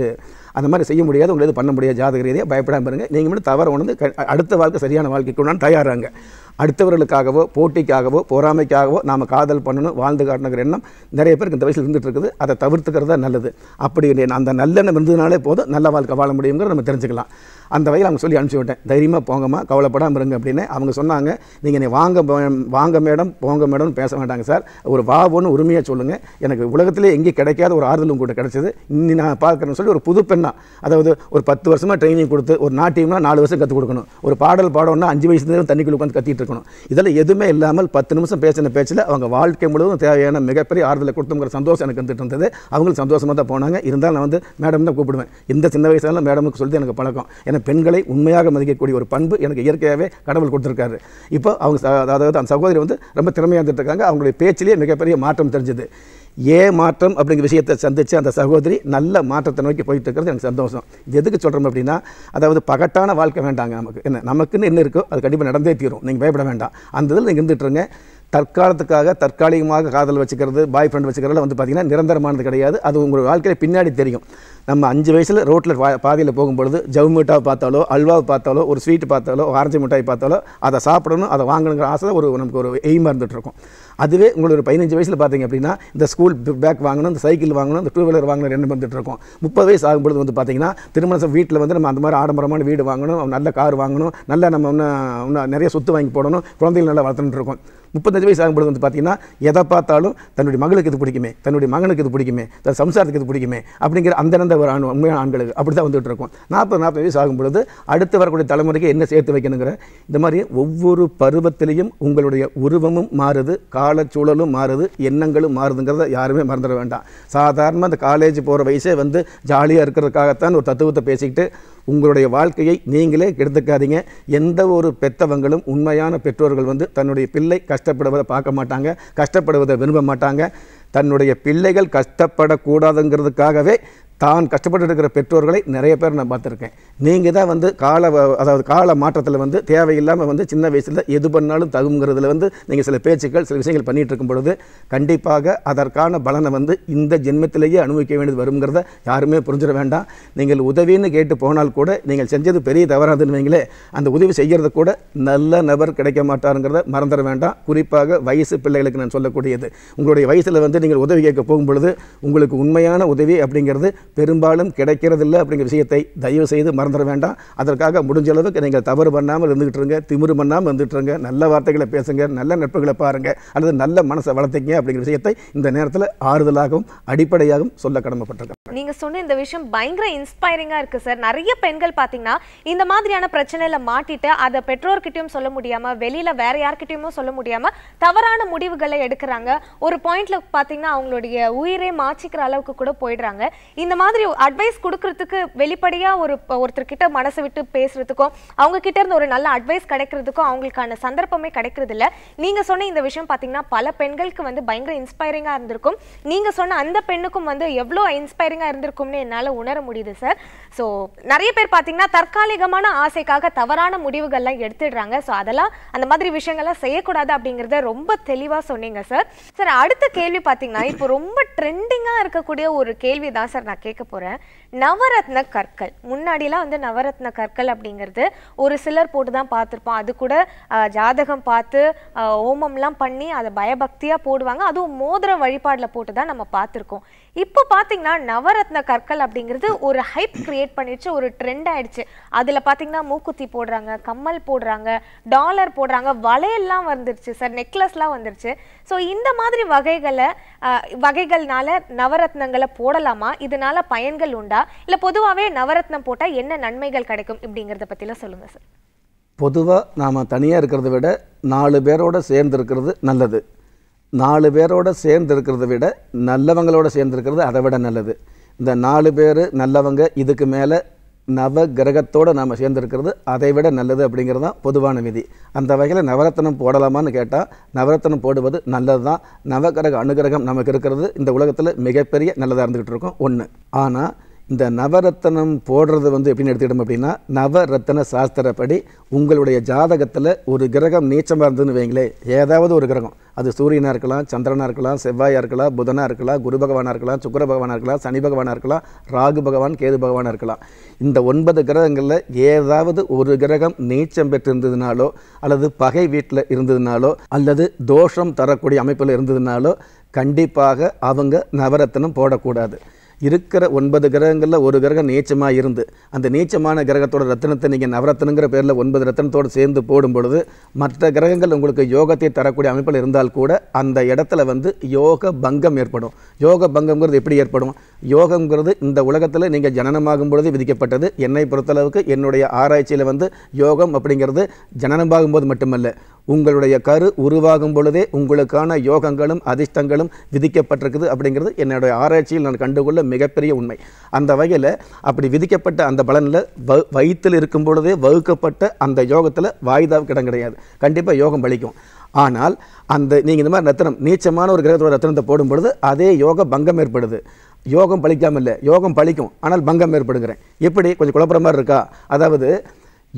[SPEAKER 2] அந்த மாதிரி செய்ய முடியாது உங்களை பண்ண முடியாது ஜாதக ரீதியாக பயப்படாமல் பாருங்கள் நீங்கள் மட்டும் தவறு உணர்ந்து அடுத்த வாழ்க்கை சரியான வாழ்க்கைக்கு நான் தயாராங்க அடுத்தவர்களுக்காகவோ போட்டிக்காகவோ பொறாமைக்காகவோ நாம் காதல் பண்ணணும் வாழ்ந்து காட்டணுங்கிற எண்ணம் நிறைய பேருக்கு இந்த வயசில் இருந்துகிட்டு இருக்குது அதை தவிர்த்துக்கிறது தான் நல்லது அப்படி அந்த நல்லெண்ணம் இருந்ததுனாலே போதும் நல்ல வாழ்க்கை வாழ முடியுங்கிற நம்ம தெரிஞ்சுக்கலாம் அந்த வகையில் அவங்க சொல்லி அனுப்பிச்சி விட்டேன் தைரியமாக போங்கம்மா கவலைப்படாமல் இருங்க அப்படின்னு அவங்க சொன்னாங்க நீங்கள் வாங்க வாங்க மேடம் போங்க மேடம்னு பேச மாட்டாங்க சார் ஒரு வா ஒன்று உரிமையாக சொல்லுங்கள் எனக்கு உலகத்திலே எங்கேயும் கிடைக்காத ஒரு ஆறுதல் உங்கள்கிட்ட கிடச்சிது இன்னி நான் பார்க்குறேன்னு சொல்லி ஒரு புது பெண் ஒன்றா அதாவது ஒரு பத்து வருஷமாக ட்ரைனிங் கொடுத்து ஒரு நாட்டியம்னா நாலு வருஷம் கற்றுக் கொடுக்கணும் ஒரு பாடல் பாடம்னா அஞ்சு வயசுலேருந்து தண்ணிக்குள்ள உட்காந்து கத்திட்டு இருக்கணும் இதெல்லாம் எதுவுமே இல்லாமல் பத்து நிமிஷம் பேசின பேச்சில் அவங்க வாழ்க்கை முழுவதும் தேவையான மிகப்பெரிய ஆறுதலை கொடுத்தோங்கிற சந்தோஷம் எனக்கு வந்துட்டு இருந்தது அவங்களும் சந்தோஷமாக தான் போனாங்க இருந்தாலும் நான் வந்து மேடம் தான் கூப்பிடுவேன் இந்த சின்ன வயசுலாம் மேடமுக்கு சொல்லி எனக்கு பழக்கம் ஏன்னா பெண்களை உண்மையாக மதிக்கக்கூடிய ஒரு பண்பு எனக்கு இயற்கையாகவே கடவுள் கொடுத்துருக்காரு இப்போ அவங்க அதாவது அந்த சகோதரி வந்து ரொம்ப திறமையாக இருந்துட்டு இருக்காங்க அவங்களுடைய பேச்சிலேயே மிகப்பெரிய மாற்றம் தெரிஞ்சது ஏமாற்றம் அப்படிங்கிற விஷயத்தை சந்தித்து அந்த சகோதரி நல்ல மாற்றத்தை நோக்கி போயிட்டு இருக்கிறது எனக்கு சந்தோஷம் எதுக்கு சொல்கிறோம் அப்படின்னா அதாவது பகட்டான வாழ்க்கை வேண்டாங்க நமக்கு என்ன நமக்குன்னு என்ன இருக்கோ அது கண்டிப்பாக நடந்தே தீரும் நீங்கள் பயப்பட வேண்டாம் அந்த இதில் நீங்கள் இருந்துட்டுருங்க தற்காலத்துக்காக தற்காலிகமாக காதல் வச்சுக்கிறது பாய் ஃப்ரெண்ட் வச்சுக்கிறதுல வந்து பார்த்திங்கன்னா நிரந்தரமானது கிடையாது அது உங்கள் வாழ்க்கையில் பின்னாடி தெரியும் நம்ம அஞ்சு வயசில் ரோட்டில் பாதையில் போகும்பொழுது ஜவு மிட்டாவை பார்த்தாலோ அல்வாவை பார்த்தாலோ ஒரு ஸ்வீட்டு பார்த்தாலோ ஆரஞ்சு மிட்டாய் பார்த்தாலோ அதை சாப்பிடணும் அதை வாங்கணுங்கிற ஆசை ஒரு நமக்கு ஒரு எய்மாக இருந்துகிட்ருக்கும் அதுவே உங்களுக்கு ஒரு பதினஞ்சு வயசில் பார்த்தீங்க அப்படின்னா இந்த ஸ்கூல் பேக் வாங்கணும் இந்த சைக்கிள் வாங்கணும் இந்த டூ வீலர் வாங்கணும் ரெண்டு வந்துட்டு இருக்கோம் முப்பது வயசு ஆகும்பொழுது வந்து பார்த்தீங்கன்னா திருமணம் வீட்டில் வந்து நம்ம அந்த மாதிரி ஆடம்பரமான வீடு வாங்கணும் நல்ல கார் வாங்கணும் நல்லா நம்ம இன்னும் இன்னும் நிறைய சொத்து வாங்கி போடணும் குழந்தைகள் நல்லா வளர்த்துட்டு இருக்கோம் முப்பத்தஞ்சு வயசு ஆகும்போது வந்து பார்த்தீங்கன்னா எதை பார்த்தாலும் தன்னுடைய மகளுக்கு இது பிடிக்குமே தன்னுடைய மகனுக்கு இது பிடிக்குமே தன் சம்சாரத்துக்கு இது பிடிக்குமே அப்படிங்கிற அந்தந்த ஒரு ஆண் உண்மையான ஆண்களுக்கு அப்படி தான் வந்துகிட்டு இருக்கும் நாற்பது நாற்பது வயசு ஆகும்பொழுது அடுத்து வரக்கூடிய தலைமுறைக்கு என்ன சேர்த்து வைக்கணுங்கிற இந்த மாதிரி ஒவ்வொரு பருவத்திலையும் உங்களுடைய உருவமும் மாறுது காலச்சூழலும் மாறுது எண்ணங்களும் மாறுதுங்கிறத யாருமே மறந்துட வேண்டாம் சாதாரணமாக அந்த காலேஜ் போகிற வயசே வந்து ஜாலியாக இருக்கிறதுக்காகத்தான் ஒரு தத்துவத்தை பேசிக்கிட்டு உங்களுடைய வாழ்க்கையை நீங்களே எடுத்துக்காதீங்க எந்த ஒரு பெற்றவங்களும் உண்மையான பெற்றோர்கள் வந்து தன்னுடைய பிள்ளை கஷ்டப்படுவதை பார்க்க மாட்டாங்க கஷ்டப்படுவதை விரும்ப மாட்டாங்க தன்னுடைய பிள்ளைகள் கஷ்டப்படக்கூடாதுங்கிறதுக்காகவே தான் கஷ்டப்பட்டு இருக்கிற பெற்றோர்களை நிறைய பேர் நான் பார்த்துருக்கேன் நீங்கள் தான் வந்து கால அதாவது கால மாற்றத்தில் வந்து தேவையில்லாமல் வந்து சின்ன வயசில் எது பண்ணாலும் தகுங்கிறதுல வந்து நீங்கள் சில பேச்சுக்கள் சில விஷயங்கள் பண்ணிகிட்டு இருக்கும் பொழுது கண்டிப்பாக அதற்கான பலனை வந்து இந்த ஜென்மத்திலேயே அனுபவிக்க வேண்டியது வருங்கிறத யாருமே புரிஞ்சிட வேண்டாம் நீங்கள் உதவின்னு கேட்டு போனால் கூட நீங்கள் செஞ்சது பெரிய தவறாதுன்னு அந்த உதவி செய்கிறது கூட நல்ல நபர் கிடைக்க மாட்டாருங்கிறத மறந்துட வேண்டாம் குறிப்பாக வயசு பிள்ளைகளுக்கு நான் சொல்லக்கூடியது உங்களுடைய வயசில் வந்து நீங்கள் உதவி கேட்க போகும் பொழுது உங்களுக்கு உண்மையான உதவி அப்படிங்கிறது பெரும்பாலும் கிடைக்கிறதில்ல அப்படிங்கிற விஷயத்தை தயவு செய்து மறந்துட வேண்டாம் அதற்காக முடிஞ்ச அளவுக்கு நீங்கள் தவறு பண்ணாமல் இருங்க திமிரு பண்ணாமல் இருங்க நல்ல வார்த்தைகளை பேசுங்க நல்ல நட்புகளை பாருங்கள் அல்லது நல்ல மனசை வளர்த்திங்க அப்படிங்கிற விஷயத்தை இந்த நேரத்தில் ஆறுதலாகவும் அடிப்படையாகவும் சொல்ல கடமைப்பட்டிருக்கோம்
[SPEAKER 1] நீங்க சொன்ன இந்த விஷயம் பயங்கர இன்ஸ்பைரிங்கா இருக்கு சார் நிறைய பெண்கள் பார்த்தீங்கன்னா இந்த மாதிரியான பிரச்சனைல மாட்டிட்டு அதை பெற்றோர்கிட்டயும் சொல்ல முடியாம வெளியில வேற யார்கிட்டயுமே சொல்ல முடியாம தவறான முடிவுகளை எடுக்கிறாங்க ஒரு பாயிண்ட்ல பாத்தீங்கன்னா அவங்களுடைய உயிரே மாச்சிக்கிற அளவுக்கு கூட போயிடுறாங்க இந்த மாதிரி அட்வைஸ் கொடுக்கறதுக்கு வெளிப்படையா ஒரு ஒருத்தர் கிட்ட மனசு விட்டு பேசுறதுக்கும் அவங்க கிட்ட இருந்து ஒரு நல்ல அட்வைஸ் கிடைக்கிறதுக்கும் அவங்களுக்கான சந்தர்ப்பமே கிடைக்கிறது இல்ல நீங்க சொன்ன இந்த விஷயம் பாத்தீங்கன்னா பல பெண்களுக்கு வந்து பயங்கர இன்ஸ்பைரிங்கா இருந்திருக்கும் நீங்க சொன்ன அந்த பெண்ணுக்கும் வந்து எவ்வளோ இன்ஸ்பைரிங்கா இருந்திருக்கும்னு என்னால உணர முடியுது சார் ஸோ நிறைய பேர் பாத்தீங்கன்னா தற்காலிகமான ஆசைக்காக தவறான முடிவுகள்லாம் எடுத்துடுறாங்க ஸோ அதெல்லாம் அந்த மாதிரி விஷயங்கள்லாம் செய்யக்கூடாது அப்படிங்கிறத ரொம்ப தெளிவா சொன்னீங்க சார் சார் அடுத்த கேள்வி பாத்தீங்கன்னா இப்போ ரொம்ப ட்ரெண்டிங்கா இருக்கக்கூடிய ஒரு கேள்வி தான் சார் நான் கேட்க போகிறேன் நவரத்ன கற்கள் முன்னாடிலாம் வந்து நவரத்ன கற்கள் அப்படிங்கிறது ஒரு சிலர் போட்டு தான் பார்த்துருப்போம் அது கூட ஜாதகம் பார்த்து ஓமம்லாம் பண்ணி அதை பயபக்தியாக போடுவாங்க அதுவும் மோதிர வழிபாடில் போட்டு தான் நம்ம பார்த்துருக்கோம் இப்போ பார்த்தீங்கன்னா நவரத்ன கற்கள் அப்படிங்கிறது ஒரு ஹைப் கிரியேட் பண்ணிடுச்சு ஒரு ட்ரெண்ட் ஆயிடுச்சு அதில் பார்த்தீங்கன்னா மூக்குத்தி போடுறாங்க கம்மல் போடுறாங்க டாலர் போடுறாங்க வளையல்லாம் வந்துருச்சு சார் நெக்லஸ்லாம் வந்துருச்சு ஸோ இந்த மாதிரி வகைகளை வகைகள்னால நவரத்னங்களை போடலாமா இதனால பயன்கள் உண்டா இல்லை பொதுவாகவே நவரத்னம் போட்டால் என்ன நன்மைகள் கிடைக்கும் இப்படிங்கிறத பற்றிலாம் சொல்லுங்க சார்
[SPEAKER 2] பொதுவாக நாம் தனியாக இருக்கிறத விட நாலு பேரோட சேர்ந்து இருக்கிறது நல்லது நாலு பேரோட சேர்ந்து இருக்கிறத விட நல்லவங்களோட சேர்ந்து இருக்கிறது அதை விட நல்லது இந்த நாலு பேர் நல்லவங்க இதுக்கு மேலே நவ கிரகத்தோடு நாம் சேர்ந்துருக்கிறது அதை விட நல்லது அப்படிங்கிறது தான் பொதுவான விதி அந்த வகையில் நவரத்தனம் போடலாமான்னு கேட்டால் நவரத்தனம் போடுவது நல்லது தான் நவகிரக அனுகிரகம் நமக்கு இருக்கிறது இந்த உலகத்தில் மிகப்பெரிய நல்லதாக இருந்துக்கிட்டு இருக்கும் ஒன்று ஆனால் இந்த நவரத்தனம் போடுறது வந்து எப்படின்னு எடுத்துக்கிட்டோம் அப்படின்னா நவரத்தன சாஸ்திரப்படி உங்களுடைய ஜாதகத்தில் ஒரு கிரகம் நீச்சமாக இருந்ததுன்னு வைங்களே ஏதாவது ஒரு கிரகம் அது சூரியனாக இருக்கலாம் சந்திரனாக இருக்கலாம் செவ்வாயாக இருக்கலாம் புதனாக இருக்கலாம் குரு பகவானாக இருக்கலாம் சுக்கர பகவானாக இருக்கலாம் சனி பகவானாக இருக்கலாம் ராகு பகவான் கேது பகவானாக இருக்கலாம் இந்த ஒன்பது கிரகங்களில் ஏதாவது ஒரு கிரகம் நீச்சம் பெற்றிருந்ததுனாலோ அல்லது பகை வீட்டில் இருந்ததுனாலோ அல்லது தோஷம் தரக்கூடிய அமைப்பில் இருந்ததுனாலோ கண்டிப்பாக அவங்க நவரத்தனம் போடக்கூடாது இருக்கிற ஒன்பது கிரகங்களில் ஒரு கிரகம் நீச்சமாக இருந்து அந்த நீச்சமான கிரகத்தோட ரத்தனத்தை நீங்கள் நவரத்தனங்கிற பேரில் ஒன்பது ரத்தனத்தோடு சேர்ந்து போடும் பொழுது மற்ற கிரகங்கள் உங்களுக்கு யோகத்தை தரக்கூடிய அமைப்பில் இருந்தால் கூட அந்த இடத்துல வந்து யோக பங்கம் ஏற்படும் யோக பங்கம்ங்கிறது எப்படி ஏற்படும் யோகங்கிறது இந்த உலகத்தில் நீங்கள் ஜனனமாகும் பொழுது விதிக்கப்பட்டது என்னை பொறுத்தளவுக்கு என்னுடைய ஆராய்ச்சியில் வந்து யோகம் அப்படிங்கிறது ஜனனமாகும் போது மட்டுமல்ல உங்களுடைய கரு உருவாகும் பொழுதே உங்களுக்கான யோகங்களும் அதிர்ஷ்டங்களும் விதிக்கப்பட்டிருக்குது அப்படிங்கிறது என்னுடைய ஆராய்ச்சியில் நான் கண்டுகொள்ள மிகப்பெரிய உண்மை அந்த வகையில் அப்படி விதிக்கப்பட்ட அந்த பலனில் வ வயிற்றில் இருக்கும் பொழுதே வகுக்கப்பட்ட அந்த யோகத்தில் வாய்தாவுக்கு இடம் கிடையாது கண்டிப்பாக யோகம் பலிக்கும் ஆனால் அந்த நீங்கள் இந்த மாதிரி ரத்தனம் நீச்சமான ஒரு கிரகத்தோட ரத்தனத்தை போடும் பொழுது அதே யோக பங்கம் ஏற்படுது யோகம் பழிக்காமல் இல்லை யோகம் பழிக்கும் ஆனால் பங்கம் ஏற்படுங்கிறேன் எப்படி கொஞ்சம் குழப்பற மாதிரி இருக்கா அதாவது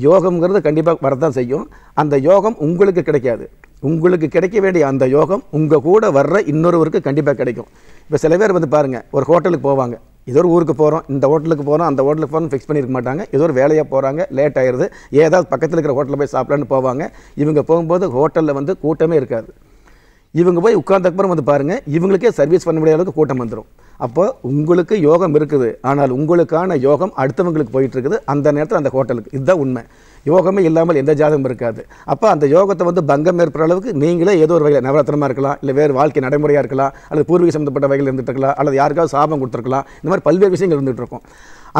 [SPEAKER 2] யோகம்ங்கிறது கண்டிப்பாக வரதான் செய்யும் அந்த யோகம் உங்களுக்கு கிடைக்காது உங்களுக்கு கிடைக்க வேண்டிய அந்த யோகம் உங்கள் கூட வர்ற இன்னொருவருக்கு கண்டிப்பாக கிடைக்கும் இப்போ சில பேர் வந்து பாருங்கள் ஒரு ஹோட்டலுக்கு போவாங்க ஏதோ ஒரு ஊருக்கு போகிறோம் இந்த ஹோட்டலுக்கு போகிறோம் அந்த ஹோட்டலுக்கு போகிறோம் ஃபிக்ஸ் பண்ணிருக்க மாட்டாங்க ஏதோ ஒரு வேலையாக போகிறாங்க லேட் ஆயிடுது ஏதாவது பக்கத்தில் இருக்கிற ஹோட்டலில் போய் சாப்பிட்லான்னு போவாங்க இவங்க போகும்போது ஹோட்டலில் வந்து கூட்டமே இருக்காது இவங்க போய் உட்காந்தக்கப்புறம் வந்து பாருங்கள் இவங்களுக்கே சர்வீஸ் பண்ண முடியாத அளவுக்கு கூட்டம் வந்துடும் அப்போ உங்களுக்கு யோகம் இருக்குது ஆனால் உங்களுக்கான யோகம் அடுத்தவங்களுக்கு போயிட்டுருக்குது அந்த நேரத்தில் அந்த ஹோட்டலுக்கு இதுதான் உண்மை யோகமே இல்லாமல் எந்த ஜாதகம் இருக்காது அப்போ அந்த யோகத்தை வந்து பங்கம் ஏற்படுற அளவுக்கு நீங்களே ஏதோ ஒரு வகையில் நவரத்தனமாக இருக்கலாம் இல்லை வேறு வாழ்க்கை நடைமுறையாக இருக்கலாம் அல்லது பூர்வீக சம்மந்தப்பட்ட வகையில் இருந்துட்டுருக்கலாம் அல்லது யாருக்காவது சாபம் கொடுத்துருக்கலாம் இந்த மாதிரி பல்வேறு விஷயங்கள் இருந்துகிட்டு இருக்கும்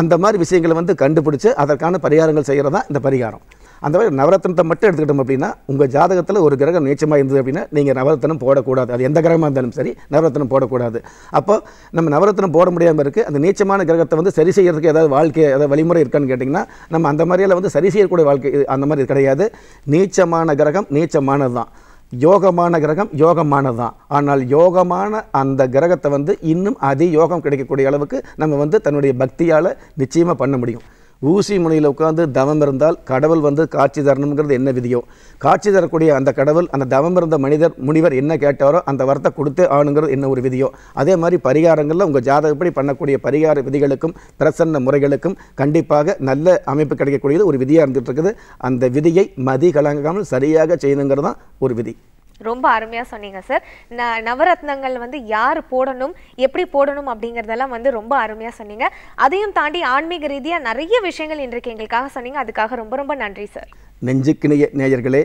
[SPEAKER 2] அந்த மாதிரி விஷயங்களை வந்து கண்டுபிடிச்சு அதற்கான பரிகாரங்கள் செய்கிறதான் இந்த பரிகாரம் அந்த மாதிரி நவரத்னத்தை மட்டும் எடுத்துக்கிட்டோம் அப்படின்னா உங்கள் ஜாதகத்தில் ஒரு கிரகம் நீச்சமாக இருந்தது அப்படின்னா நீங்கள் நவரத்னம் போடக்கூடாது அது எந்த கிரகமாக இருந்தாலும் சரி நவரத்தனம் போடக்கூடாது அப்போ நம்ம நவரத்தனம் போட முடியாமல் இருக்குது அந்த நீச்சமான கிரகத்தை வந்து சரி செய்கிறதுக்கு ஏதாவது வாழ்க்கை ஏதாவது வழிமுறை இருக்கான்னு கேட்டிங்கன்னா நம்ம அந்த மாதிரியெல்லாம் வந்து சரி செய்யக்கூடிய வாழ்க்கை அந்த மாதிரி கிடையாது நீச்சமான கிரகம் நீச்சமானது தான் யோகமான கிரகம் யோகமானது தான் ஆனால் யோகமான அந்த கிரகத்தை வந்து இன்னும் யோகம் கிடைக்கக்கூடிய அளவுக்கு நம்ம வந்து தன்னுடைய பக்தியால் நிச்சயமாக பண்ண முடியும் ஊசி முனையில் உட்காந்து தவம் இருந்தால் கடவுள் வந்து காட்சி தரணுங்கிறது என்ன விதியோ காட்சி தரக்கூடிய அந்த கடவுள் அந்த தவம் இருந்த மனிதர் முனிவர் என்ன கேட்டாரோ அந்த வரத்தை கொடுத்து ஆணுங்கிறது என்ன ஒரு விதியோ அதே மாதிரி பரிகாரங்களில் உங்கள் ஜாதகப்படி பண்ணக்கூடிய பரிகார விதிகளுக்கும் பிரசன்ன முறைகளுக்கும் கண்டிப்பாக நல்ல அமைப்பு கிடைக்கக்கூடியது ஒரு விதியாக இருந்துகிட்டு இருக்குது அந்த விதியை மதி கலங்காமல் சரியாக செய்யணுங்கிறது தான் ஒரு விதி
[SPEAKER 1] ரொம்ப அருமையாக சொன்னீங்க சார் ந நவரத்னங்கள் வந்து யார் போடணும் எப்படி போடணும் அப்படிங்கிறதெல்லாம் வந்து ரொம்ப அருமையாக சொன்னீங்க அதையும் தாண்டி ஆன்மீக ரீதியாக நிறைய விஷயங்கள் இன்றைக்கு எங்களுக்காக சொன்னீங்க அதுக்காக ரொம்ப ரொம்ப நன்றி சார்
[SPEAKER 2] நெஞ்சுக்கு நேயர்களே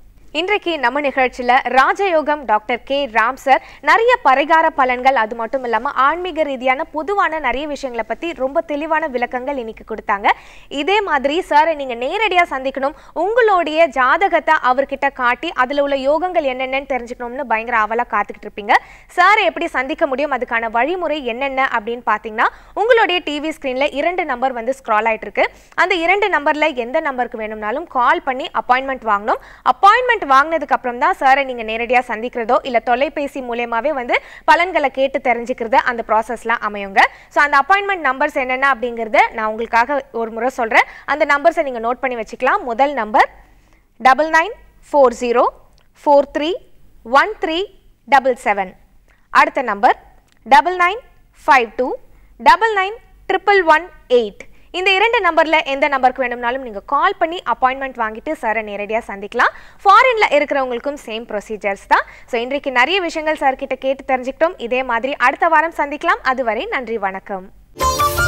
[SPEAKER 1] இன்றைக்கு நம்ம நிகழ்ச்சியில் ராஜயோகம் டாக்டர் கே ராம் சார் நிறைய பரிகார பலன்கள் அது மட்டும் இல்லாமல் ஆன்மீக ரீதியான பொதுவான நிறைய விஷயங்களை பற்றி ரொம்ப தெளிவான விளக்கங்கள் இன்னைக்கு கொடுத்தாங்க இதே மாதிரி சாரை நீங்கள் நேரடியாக சந்திக்கணும் உங்களுடைய ஜாதகத்தை அவர்கிட்ட காட்டி அதில் உள்ள யோகங்கள் என்னென்னு தெரிஞ்சுக்கணும்னு பயங்கர ஆவலா காத்துக்கிட்டு இருப்பீங்க சாரை எப்படி சந்திக்க முடியும் அதுக்கான வழிமுறை என்னென்ன அப்படின்னு பார்த்தீங்கன்னா உங்களுடைய டிவி ஸ்க்ரீனில் இரண்டு நம்பர் வந்து ஸ்க்ரால் ஆகிட்டு இருக்கு அந்த இரண்டு நம்பரில் எந்த நம்பருக்கு வேணும்னாலும் கால் பண்ணி அப்பாயின்மெண்ட் வாங்கணும் அப்பாயின்மெண்ட் ட்ரீட்மெண்ட் வாங்கினதுக்கு அப்புறம் தான் சாரை நீங்கள் நேரடியாக சந்திக்கிறதோ இல்லை தொலைபேசி மூலயமாவே வந்து பலன்களை கேட்டு தெரிஞ்சுக்கிறது அந்த ப்ராசஸ்லாம் அமையுங்க ஸோ அந்த அப்பாயின்மெண்ட் நம்பர்ஸ் என்னென்ன அப்படிங்கிறத நான் உங்களுக்காக ஒரு முறை சொல்கிறேன் அந்த நம்பர்ஸை நீங்கள் நோட் பண்ணி வச்சுக்கலாம் முதல் number double nine four zero four three one three double seven அடுத்த number double nine five two double nine triple one eight இந்த இரண்டு நம்பர்ல எந்த நம்பருக்கு வேணும்னாலும் நீங்க கால் பண்ணி அப்பாயின்மெண்ட் வாங்கிட்டு சாரை நேரடியாக சந்திக்கலாம் ஃபாரின்ல இருக்கிறவங்களுக்கும் சேம் ப்ரொசீஜர்ஸ் தான் ஸோ இன்றைக்கு நிறைய விஷயங்கள் சார்கிட்ட கேட்டு தெரிஞ்சுக்கிட்டோம் இதே மாதிரி அடுத்த வாரம் சந்திக்கலாம் அதுவரை நன்றி வணக்கம்